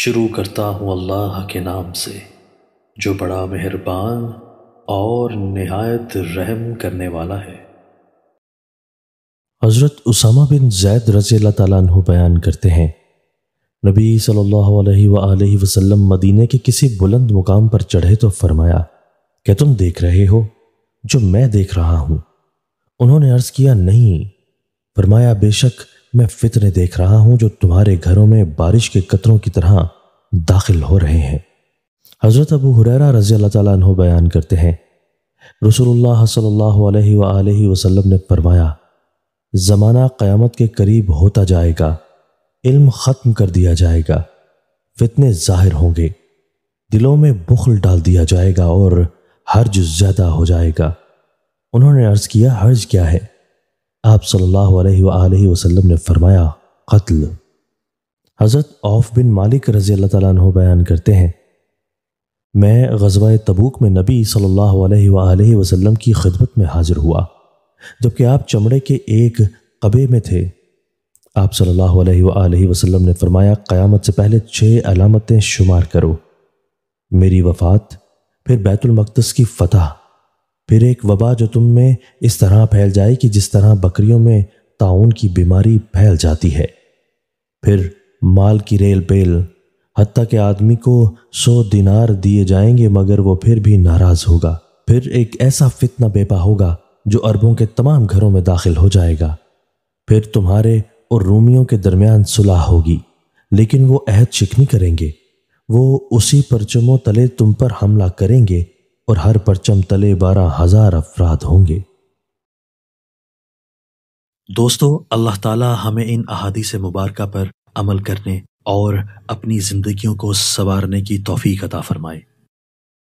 शुरू करता हूँ अल्लाह के नाम से जो बड़ा मेहरबान और नहायत रहम करने वाला है हज़रत उसामा बिन जैद रज़ी अल्लाह बयान करते हैं नबी सल्लल्लाहु अलैहि वसल्लम मदीने के किसी बुलंद मुकाम पर चढ़े तो फरमाया क्या तुम देख रहे हो जो मैं देख रहा हूँ उन्होंने अर्ज़ किया नहीं फरमाया बेशक मैं फितने देख रहा हूं जो तुम्हारे घरों में बारिश के कतरों की तरह दाखिल हो रहे हैं हज़रत अबू हुररा रज़ी अल्लाह तु बयान करते हैं रसूलुल्लाह सल्लल्लाहु अलैहि वसल्लम ने फरमाया ज़माना क़यामत के करीब होता जाएगा इल्म ख़त्म कर दिया जाएगा फितने ज़ाहिर होंगे दिलों में बुखल डाल दिया जाएगा और हर्ज ज़्यादा हो जाएगा उन्होंने अर्ज़ किया हर्ज क्या है आप सल्लल्लाहु अलैहि वसल्लम ने फरमाया कत्ल हज़रत औफ बिन मालिक रज़ी अल्लाह बयान करते हैं मैं गजवा तबूक में नबी सल्लल्लाहु अलैहि वसल्लम की खिदमत में हाजिर हुआ जबकि आप चमड़े के एक कबे में थे आप सल्लल्लाहु अलैहि वसल्लम ने फरमाया क़यामत से पहले छः अलामतें शुमार करो मेरी वफ़ात फिर बैतुलमक़दस की फ़तह फिर एक वबा जो तुम में इस तरह फैल जाए कि जिस तरह बकरियों में ताउन की बीमारी फैल जाती है फिर माल की रेल बेल हती के आदमी को सौ दिनार दिए जाएंगे मगर वो फिर भी नाराज होगा फिर एक ऐसा फितना बेपा होगा जो अरबों के तमाम घरों में दाखिल हो जाएगा फिर तुम्हारे और रूमियों के दरमियान सुलह होगी लेकिन वो अहद शिकनी करेंगे वो उसी परचमों तले तुम पर हमला करेंगे और हर परचम तले बारह हजार अफराद होंगे दोस्तों अल्लाह ताला हमें इन अहादी से मुबारक पर अमल करने और अपनी ज़िंदगियों को संवारने की तोफ़ी अता फरमाए